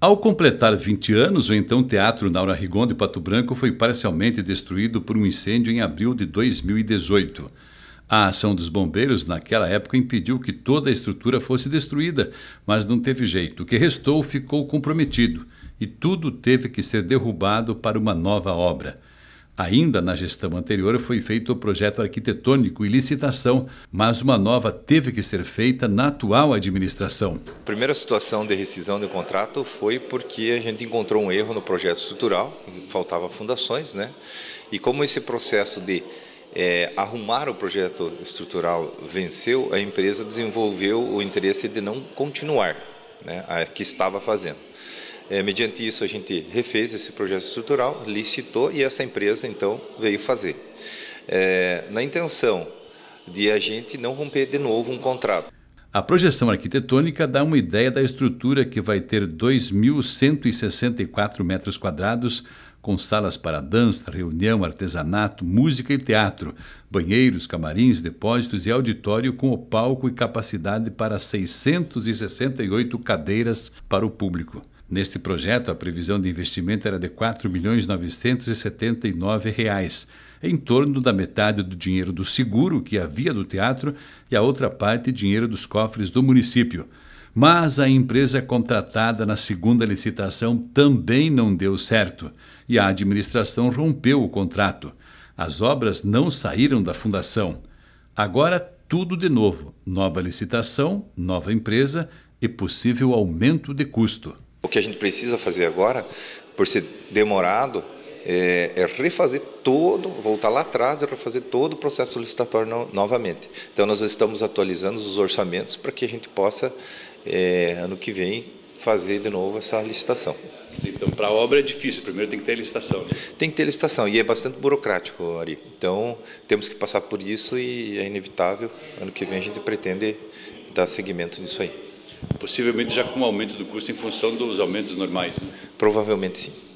Ao completar 20 anos, o então Teatro Naura Rigon de Pato Branco foi parcialmente destruído por um incêndio em abril de 2018. A ação dos bombeiros naquela época impediu que toda a estrutura fosse destruída, mas não teve jeito. O que restou ficou comprometido e tudo teve que ser derrubado para uma nova obra. Ainda na gestão anterior foi feito o projeto arquitetônico e licitação, mas uma nova teve que ser feita na atual administração. A primeira situação de rescisão do contrato foi porque a gente encontrou um erro no projeto estrutural, faltava fundações, né? E como esse processo de é, arrumar o projeto estrutural venceu, a empresa desenvolveu o interesse de não continuar né, a que estava fazendo. É, mediante isso, a gente refez esse projeto estrutural, licitou e essa empresa, então, veio fazer. É, na intenção de a gente não romper de novo um contrato. A projeção arquitetônica dá uma ideia da estrutura que vai ter 2.164 metros quadrados, com salas para dança, reunião, artesanato, música e teatro, banheiros, camarins, depósitos e auditório com o palco e capacidade para 668 cadeiras para o público. Neste projeto, a previsão de investimento era de R$ reais, em torno da metade do dinheiro do seguro que havia do teatro e a outra parte dinheiro dos cofres do município. Mas a empresa contratada na segunda licitação também não deu certo e a administração rompeu o contrato. As obras não saíram da fundação. Agora tudo de novo: nova licitação, nova empresa e possível aumento de custo. O que a gente precisa fazer agora, por ser demorado, é, é, refazer todo, voltar lá atrás e refazer todo o processo licitatório no, novamente. Então, nós estamos atualizando os orçamentos para que a gente possa, é, ano que vem, fazer de novo essa licitação. Então, para a obra é difícil, primeiro tem que ter licitação. Né? Tem que ter licitação, e é bastante burocrático, Ari. Então, temos que passar por isso e é inevitável. Ano que vem a gente pretende dar seguimento nisso aí possivelmente já com o aumento do custo em função dos aumentos normais. Né? Provavelmente sim.